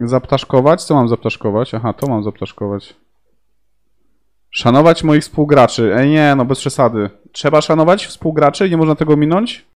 Zaptaszkować? Co mam zaptaszkować? Aha, to mam zaptaszkować. Szanować moich współgraczy. Ej, nie, no bez przesady. Trzeba szanować współgraczy? Nie można tego minąć?